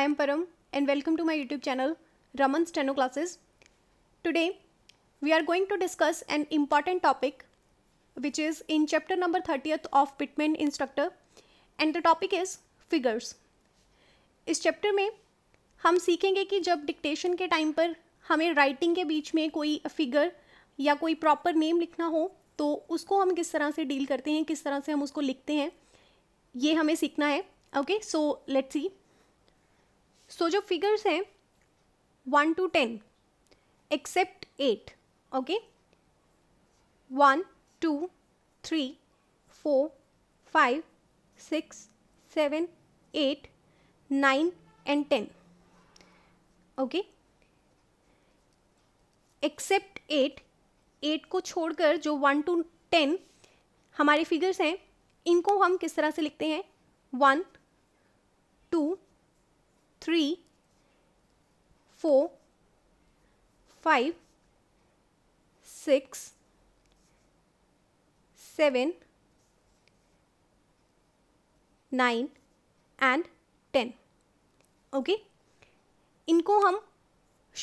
I am Param and welcome to my YouTube channel Raman steno classes today we are going to discuss an important topic which is in chapter number thirtieth of Pitman instructor and the topic is figures इस चैप्टर में हम सीखेंगे कि जब dictation के time पर हमें राइटिंग के बीच में कोई फिगर या कोई प्रॉपर नेम लिखना हो तो उसको हम किस तरह से डील करते हैं किस तरह से हम उसको लिखते हैं ये हमें सीखना है okay so let's see so so, जो फिगर्स हैं one to ten except eight okay one two three four five six seven eight nine and ten okay except eight eight को छोड़कर जो वन टू टेन हमारे figures हैं इनको हम किस तरह से लिखते हैं one two three, four, five, six, seven, nine and ten okay इनको हम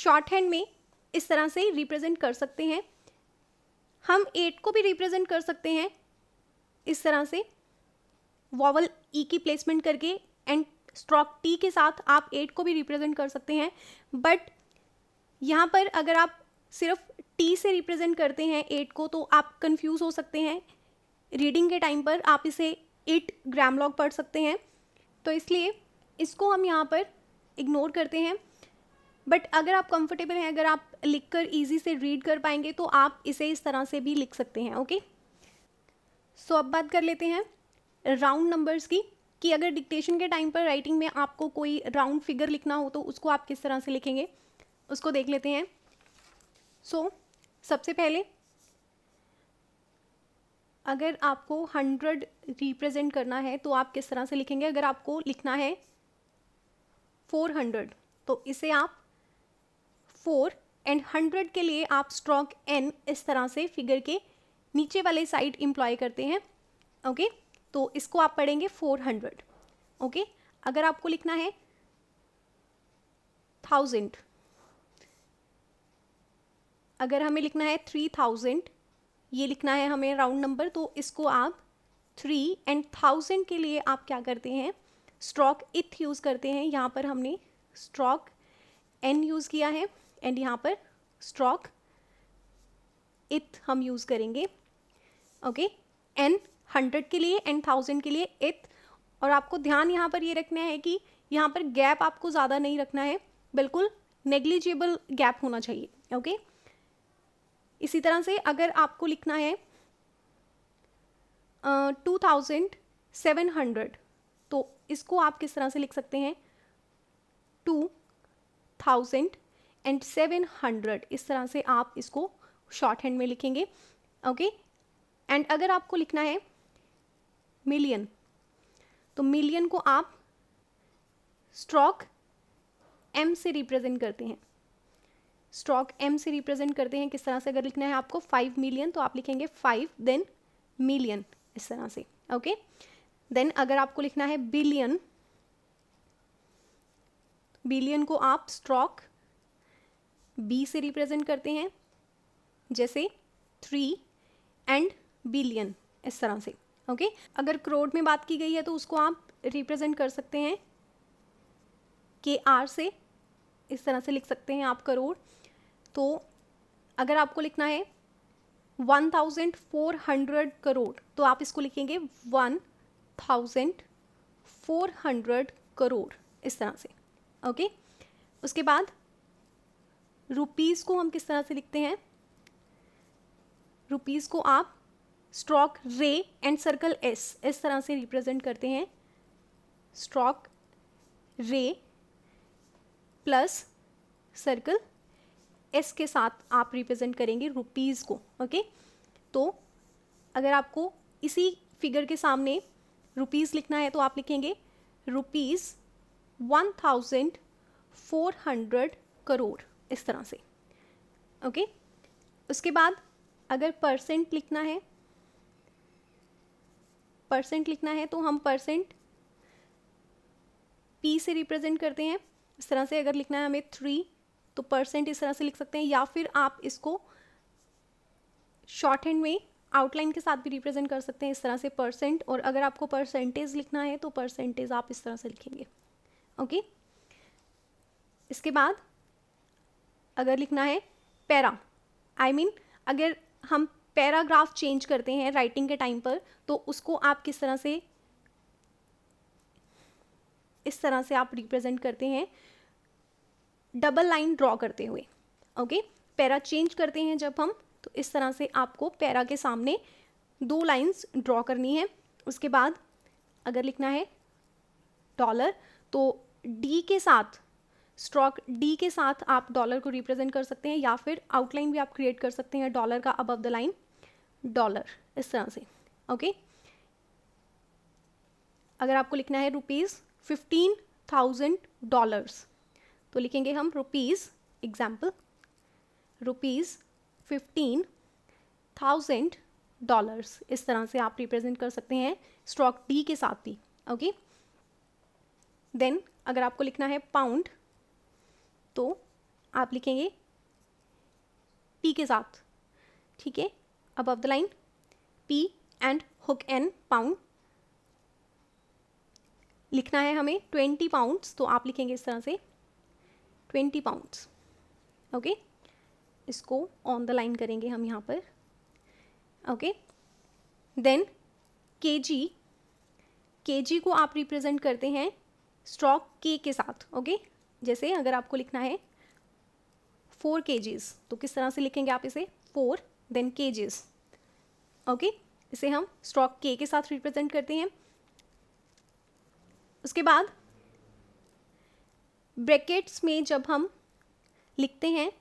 शॉर्ट हैंड में इस तरह से रिप्रेजेंट कर सकते हैं हम एट को भी रिप्रेजेंट कर सकते हैं इस तरह से वॉवल ई e की प्लेसमेंट करके एंड स्ट्रोक टी के साथ आप एट को भी रिप्रेजेंट कर सकते हैं बट यहाँ पर अगर आप सिर्फ टी से रिप्रेजेंट करते हैं एट को तो आप कंफ्यूज हो सकते हैं रीडिंग के टाइम पर आप इसे इट ग्राम लॉग पढ़ सकते हैं तो इसलिए इसको हम यहाँ पर इग्नोर करते हैं बट अगर आप कंफर्टेबल हैं अगर आप लिख कर ईजी से रीड कर पाएंगे तो आप इसे इस तरह से भी लिख सकते हैं ओके सो so, अब बात कर लेते हैं राउंड नंबर्स की कि अगर डिक्टेशन के टाइम पर राइटिंग में आपको कोई राउंड फिगर लिखना हो तो उसको आप किस तरह से लिखेंगे उसको देख लेते हैं सो so, सबसे पहले अगर आपको हंड्रेड रिप्रेजेंट करना है तो आप किस तरह से लिखेंगे अगर आपको लिखना है फोर हंड्रेड तो इसे आप फोर एंड हंड्रेड के लिए आप स्ट्रॉक एन इस तरह से फिगर के नीचे वाले साइड इम्प्लॉय करते हैं ओके okay? तो इसको आप पढ़ेंगे फोर हंड्रेड ओके अगर आपको लिखना है थाउजेंड अगर हमें लिखना है थ्री थाउजेंड ये लिखना है हमें राउंड नंबर तो इसको आप थ्री एंड थाउजेंड के लिए आप क्या करते हैं स्ट्रॉक इथ यूज़ करते हैं यहाँ पर हमने स्ट्रॉक एन यूज़ किया है एंड यहाँ पर स्ट्रॉक इथ हम यूज़ करेंगे ओके एन हंड्रेड के लिए एंड थाउजेंड के लिए एथ और आपको ध्यान यहाँ पर ये रखना है कि यहाँ पर गैप आपको ज़्यादा नहीं रखना है बिल्कुल नेग्लिजिबल गैप होना चाहिए ओके इसी तरह से अगर आपको लिखना है टू थाउजेंड सेवन हंड्रेड तो इसको आप किस तरह से लिख सकते हैं two thousand and seven hundred इस तरह से आप इसको शॉर्ट हैंड में लिखेंगे ओके एंड अगर आपको लिखना है मिलियन तो मिलियन को आप स्ट्रॉक एम से रिप्रेजेंट करते हैं स्ट्रॉक एम से रिप्रेजेंट करते हैं किस तरह से अगर लिखना है आपको फाइव मिलियन तो आप लिखेंगे फाइव देन मिलियन इस तरह से ओके देन अगर आपको लिखना है बिलियन बिलियन को आप स्ट्रॉक बी से रिप्रेजेंट करते हैं जैसे थ्री एंड बिलियन इस तरह से ओके अगर करोड़ में बात की गई है तो उसको आप रिप्रेजेंट कर सकते हैं के आर से इस तरह से लिख सकते हैं आप करोड़ तो अगर आपको लिखना है one thousand four hundred crore तो आप इसको लिखेंगे one thousand four hundred crore इस तरह से ओके उसके बाद रुपीज़ को हम किस तरह से लिखते हैं रुपीज़ को आप स्ट्रॉक रे एंड सर्कल एस इस तरह से रिप्रेजेंट करते हैं स्ट्रॉक रे प्लस सर्कल एस के साथ आप रिप्रेजेंट करेंगे रुपीज़ को ओके तो अगर आपको इसी फिगर के सामने रुपीज़ लिखना है तो आप लिखेंगे rupees one thousand four hundred crore इस तरह से ओके उसके बाद अगर परसेंट लिखना है परसेंट लिखना है तो हम परसेंट पी से रिप्रेजेंट करते हैं इस तरह से अगर लिखना है हमें थ्री तो परसेंट इस तरह से लिख सकते हैं या फिर आप इसको शॉर्ट हैंड में आउटलाइन के साथ भी रिप्रेजेंट कर सकते हैं इस तरह से परसेंट और अगर आपको परसेंटेज लिखना है तो परसेंटेज आप इस तरह से लिखेंगे ओके इसके बाद अगर लिखना है para I I mean mean, अगर हम पैराग्राफ चेंज करते हैं राइटिंग के टाइम पर तो उसको आप किस तरह से इस तरह से आप रिप्रेजेंट करते हैं डबल लाइन ड्रॉ करते हुए ओके पैरा चेंज करते हैं जब हम तो इस तरह से आपको पैरा के सामने दो लाइंस ड्रॉ करनी है उसके बाद अगर लिखना है डॉलर तो डी के साथ स्ट्रॉक डी के साथ आप डॉलर को रिप्रेजेंट कर सकते हैं या फिर आउटलाइन भी आप क्रिएट कर सकते हैं डॉलर का अबव द लाइन डॉलर इस तरह से ओके अगर आपको लिखना है रुपीज़ फिफ्टीन थाउजेंड डॉलर्स तो लिखेंगे हम rupees example rupees fifteen thousand dollars इस तरह से आप रिप्रेजेंट कर सकते हैं स्ट्रॉक डी के साथ भी ओके देन अगर आपको लिखना है पाउंड तो आप लिखेंगे टी के साथ ठीक है above the line P and hook N pound लिखना है हमें ट्वेंटी पाउंड्स तो आप लिखेंगे इस तरह से ट्वेंटी पाउंड्स ओके इसको ऑन द लाइन करेंगे हम यहाँ पर ओके देन के जी के जी को आप रिप्रेजेंट करते हैं स्ट्रॉक के के साथ ओके okay? जैसे अगर आपको लिखना है फोर के जीज तो किस तरह से लिखेंगे आप इसे फोर देन केजेस ओके इसे हम स्ट्रॉक के के साथ रिप्रेजेंट करते हैं उसके बाद ब्रैकेट्स में जब हम लिखते हैं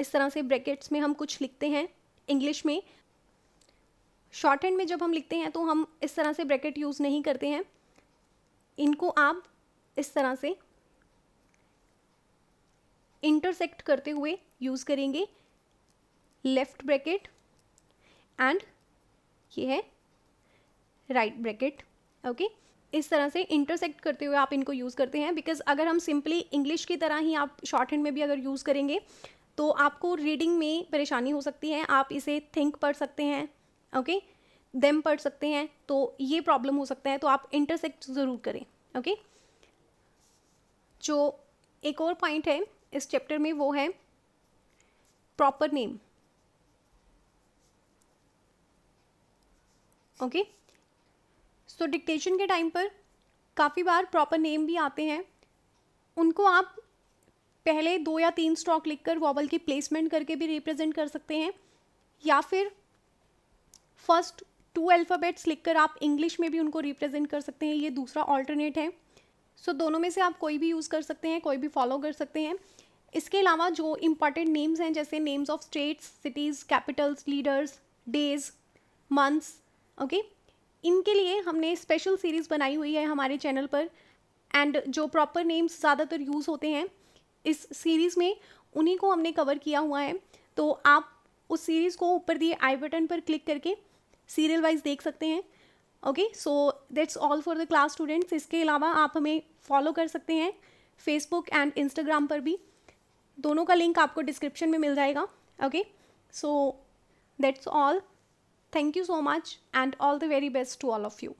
इस तरह से ब्रैकेट्स में हम कुछ लिखते हैं इंग्लिश में शॉर्ट हैंड में जब हम लिखते हैं तो हम इस तरह से ब्रैकेट यूज़ नहीं करते हैं इनको आप इस तरह से इंटरसेक्ट करते हुए यूज़ करेंगे लेफ्ट ब्रैकेट एंड ये है राइट ब्रैकेट ओके इस तरह से इंटरसेक्ट करते हुए आप इनको यूज़ करते हैं बिकॉज अगर हम सिंपली इंग्लिश की तरह ही आप शॉर्ट हैंड में भी अगर यूज़ करेंगे तो आपको रीडिंग में परेशानी हो सकती है आप इसे थिंक पढ़ सकते हैं ओके देम पढ़ सकते हैं तो ये प्रॉब्लम हो सकता है तो आप इंटरसेक्ट ज़रूर करें ओके जो एक और पॉइंट है इस चैप्टर में वो है proper name okay so dictation के टाइम पर काफ़ी बार प्रॉपर नेम भी आते हैं उनको आप पहले दो या तीन स्ट्रोक लिखकर वॉवल की प्लेसमेंट करके भी रिप्रेजेंट कर सकते हैं या फिर फर्स्ट टू अल्फ़ाबेट्स लिखकर आप इंग्लिश में भी उनको रिप्रेजेंट कर सकते हैं ये दूसरा ऑल्टरनेट है सो so, दोनों में से आप कोई भी यूज़ कर सकते हैं कोई भी फॉलो कर सकते हैं इसके अलावा जो इम्पॉर्टेंट नेम्स हैं जैसे names of states cities capitals leaders days months okay इनके लिए हमने स्पेशल सीरीज़ बनाई हुई है हमारे चैनल पर एंड जो प्रॉपर नेम्स ज़्यादातर यूज़ होते हैं इस सीरीज़ में उन्हीं को हमने कवर किया हुआ है तो आप उस सीरीज़ को ऊपर दिए आई बटन पर क्लिक करके सीरियल वाइज देख सकते हैं okay so that's all for the class students इसके अलावा आप हमें फॉलो कर सकते हैं फेसबुक एंड इंस्टाग्राम पर भी दोनों का लिंक आपको डिस्क्रिप्शन में मिल जाएगा okay so that's all Thank you so much and all the very best to all of you.